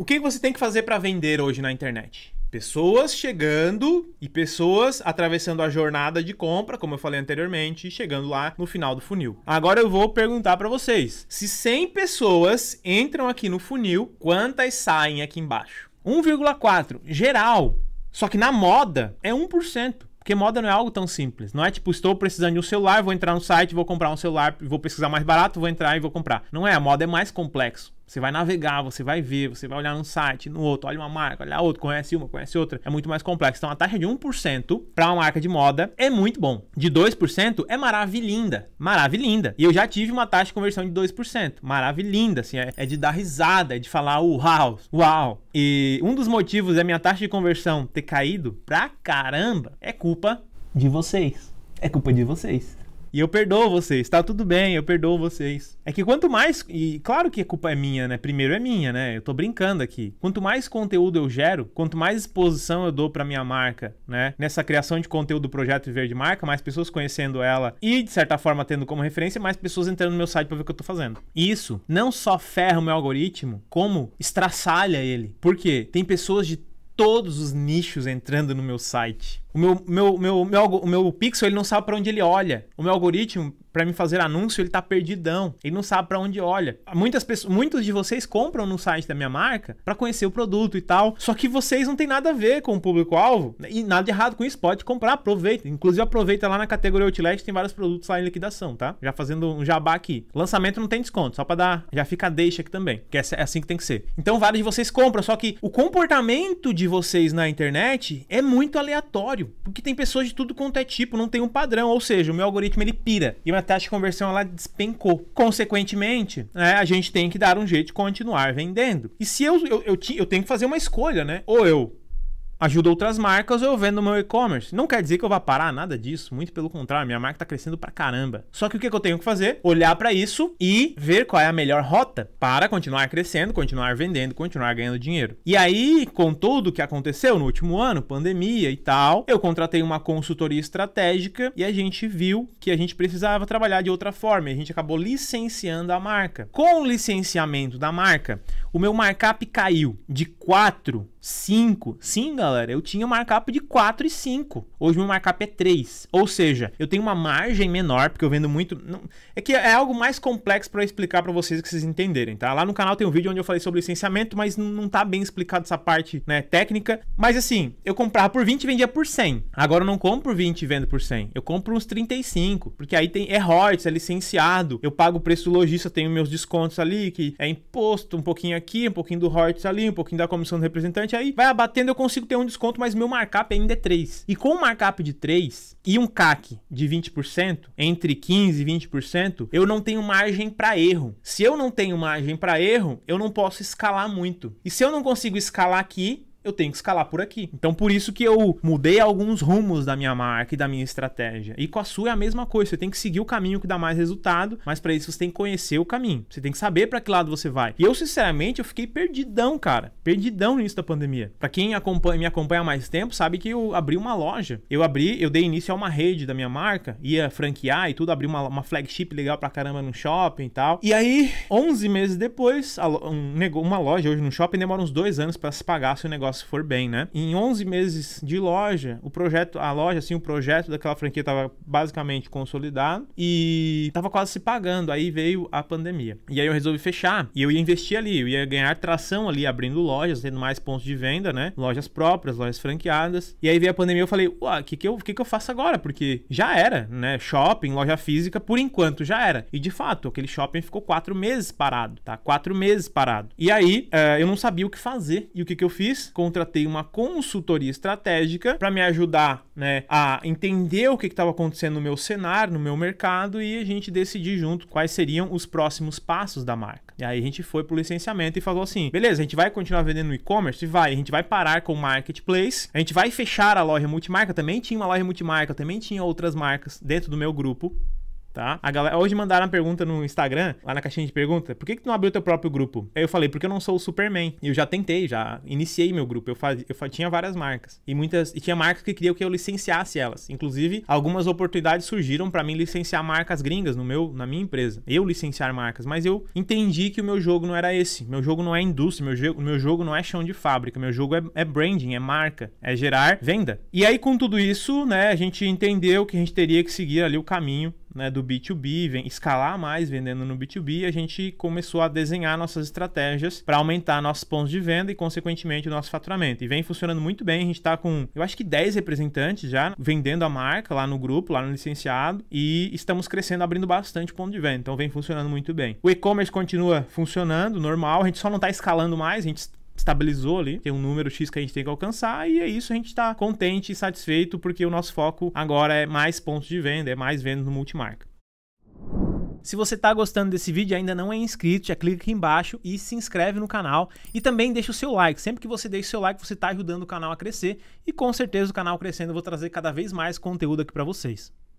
O que você tem que fazer para vender hoje na internet? Pessoas chegando e pessoas atravessando a jornada de compra, como eu falei anteriormente, e chegando lá no final do funil. Agora eu vou perguntar para vocês: se 100 pessoas entram aqui no funil, quantas saem aqui embaixo? 1,4 geral. Só que na moda é 1%. Porque moda não é algo tão simples. Não é tipo, estou precisando de um celular, vou entrar no site, vou comprar um celular, vou pesquisar mais barato, vou entrar e vou comprar. Não é, a moda é mais complexo. Você vai navegar, você vai ver, você vai olhar num site, no outro, olha uma marca, olha outra, conhece uma, conhece outra. É muito mais complexo. Então a taxa de 1% para uma marca de moda é muito bom. De 2% é maravilhinda. Maravilhinda. E eu já tive uma taxa de conversão de 2%. Maravilhinda, assim, é, é de dar risada, é de falar uau, uau. E um dos motivos da minha taxa de conversão ter caído pra caramba é culpa de vocês. É culpa de vocês. E eu perdoo vocês, tá tudo bem, eu perdoo vocês. É que quanto mais. E claro que a culpa é minha, né? Primeiro é minha, né? Eu tô brincando aqui. Quanto mais conteúdo eu gero, quanto mais exposição eu dou pra minha marca, né? Nessa criação de conteúdo do projeto Viver de Marca, mais pessoas conhecendo ela e, de certa forma, tendo como referência, mais pessoas entrando no meu site pra ver o que eu tô fazendo. Isso não só ferra o meu algoritmo, como estraçalha ele. Por quê? Tem pessoas de todos os nichos entrando no meu site. O meu, meu, meu, meu, o meu pixel ele não sabe para onde ele olha. O meu algoritmo para me fazer anúncio, ele tá perdidão. Ele não sabe para onde olha. Muitas pessoas, muitos de vocês compram no site da minha marca para conhecer o produto e tal. Só que vocês não tem nada a ver com o público-alvo e nada de errado com isso. Pode comprar, aproveita. Inclusive aproveita lá na categoria Outlet, tem vários produtos lá em liquidação, tá? Já fazendo um jabá aqui. Lançamento não tem desconto, só para dar, já fica a deixa aqui também, que é assim que tem que ser. Então vários de vocês compram, só que o comportamento de vocês na internet é muito aleatório, porque tem pessoas de tudo quanto é tipo, não tem um padrão, ou seja, o meu algoritmo ele pira. E a taxa de conversão ela despencou. Consequentemente, né, a gente tem que dar um jeito de continuar vendendo. E se eu, eu, eu, eu tenho que fazer uma escolha, né? Ou eu ajuda outras marcas ou eu vendo meu e-commerce. Não quer dizer que eu vá parar nada disso, muito pelo contrário, minha marca está crescendo pra caramba. Só que o que, eu tenho que fazer? Olhar para isso e ver qual é a melhor rota para continuar crescendo, continuar vendendo, continuar ganhando dinheiro. E aí, com tudo o que aconteceu no último ano, pandemia e tal, eu contratei uma consultoria estratégica e a gente viu que a gente precisava trabalhar de outra forma. E a gente acabou licenciando a marca. Com o licenciamento da marca, o meu markup caiu de 4 5. Sim, galera, eu tinha um markup de 4 e 5. Hoje meu markup é 3. Ou seja, eu tenho uma margem menor, porque eu vendo muito. É que é algo mais complexo para explicar para vocês que vocês entenderem, tá? Lá no canal tem um vídeo onde eu falei sobre licenciamento, mas não tá bem explicado essa parte né, técnica. Mas assim, eu comprava por 20 e vendia por 100. Agora eu não compro por 20 e vendo por 100. Eu compro uns 35, porque aí tem é Hortz, é licenciado. Eu pago o preço do lojista, tenho meus descontos ali, que é imposto, um pouquinho aqui, um pouquinho do Hortz ali, um pouquinho da comissão do representante aí vai abatendo, eu consigo ter um desconto, mas meu markup ainda é 3. E com um markup de 3 e um CAC de 20%, entre 15 e 20%, eu não tenho margem para erro. Se eu não tenho margem para erro, eu não posso escalar muito. E se eu não consigo escalar aqui, eu tenho que escalar por aqui. Então por isso que eu mudei alguns rumos da minha marca e da minha estratégia. E com a sua é a mesma coisa, você tem que seguir o caminho que dá mais resultado, mas para isso você tem que conhecer o caminho. Você tem que saber para que lado você vai. E eu sinceramente eu fiquei perdidão, cara, perdidão no início da pandemia. Para quem acompanha, me acompanha há mais tempo, sabe que eu abri uma loja. Eu abri, eu dei início a uma rede da minha marca, ia franquear e tudo, abri uma, uma flagship legal pra caramba no shopping e tal. E aí, 11 meses depois, um, uma loja hoje no shopping demora uns dois anos para se pagar seu negócio se for bem, né? Em 11 meses de loja, o projeto, a loja, assim, o projeto daquela franquia estava basicamente consolidado e estava quase se pagando. Aí veio a pandemia. E aí eu resolvi fechar e eu ia investir ali, eu ia ganhar tração ali abrindo lojas, tendo mais pontos de venda, né? Lojas próprias, lojas franqueadas. E aí veio a pandemia, eu falei, uau, o que que eu, que que eu faço agora? Porque já era, né? Shopping, loja física, por enquanto já era. E de fato, aquele shopping ficou quatro meses parado, tá? Quatro meses parado. E aí, uh, eu não sabia o que fazer. E o que que eu fiz? contratei uma consultoria estratégica para me ajudar né, a entender o que estava acontecendo no meu cenário, no meu mercado e a gente decidir junto quais seriam os próximos passos da marca. E aí a gente foi para o licenciamento e falou assim: beleza, a gente vai continuar vendendo no e-commerce? Vai, a gente vai parar com o marketplace, a gente vai fechar a loja multimarca. Também tinha uma loja multimarca, também tinha outras marcas dentro do meu grupo tá? A galera, hoje mandaram uma pergunta no Instagram, lá na caixinha de pergunta, por que, que tu não abriu teu próprio grupo? Aí eu falei, porque eu não sou o Superman. E eu já tentei, já iniciei meu grupo. Eu, faz, eu faz, tinha várias marcas. E muitas. E tinha marcas que queriam que eu licenciasse elas. Inclusive, algumas oportunidades surgiram para mim licenciar marcas gringas no meu, na minha empresa. Eu licenciar marcas, mas eu entendi que o meu jogo não era esse. Meu jogo não é indústria, meu jogo, meu jogo não é chão de fábrica, meu jogo é, é branding, é marca, é gerar venda. E aí, com tudo isso, né, a gente entendeu que a gente teria que seguir ali o caminho né, do B2B, escalar mais vendendo no B2B, a gente começou a desenhar nossas estratégias para aumentar nossos pontos de venda e, consequentemente, o nosso faturamento. E vem funcionando muito bem. A gente está com, eu acho que 10 representantes já vendendo a marca lá no grupo, lá no licenciado, e estamos crescendo, abrindo bastante ponto de venda. Então, vem funcionando muito bem. O e-commerce continua funcionando normal, a gente só não está escalando mais, a gente estabilizou ali, tem um número X que a gente tem que alcançar e é isso, a gente está contente e satisfeito porque o nosso foco agora é mais pontos de venda, é mais vendas no multimarca. Se você está gostando desse vídeo e ainda não é inscrito, já clica aqui embaixo e se inscreve no canal. E também deixa o seu like. Sempre que você deixa o seu like, você está ajudando o canal a crescer. E com certeza o canal crescendo, eu vou trazer cada vez mais conteúdo aqui para vocês.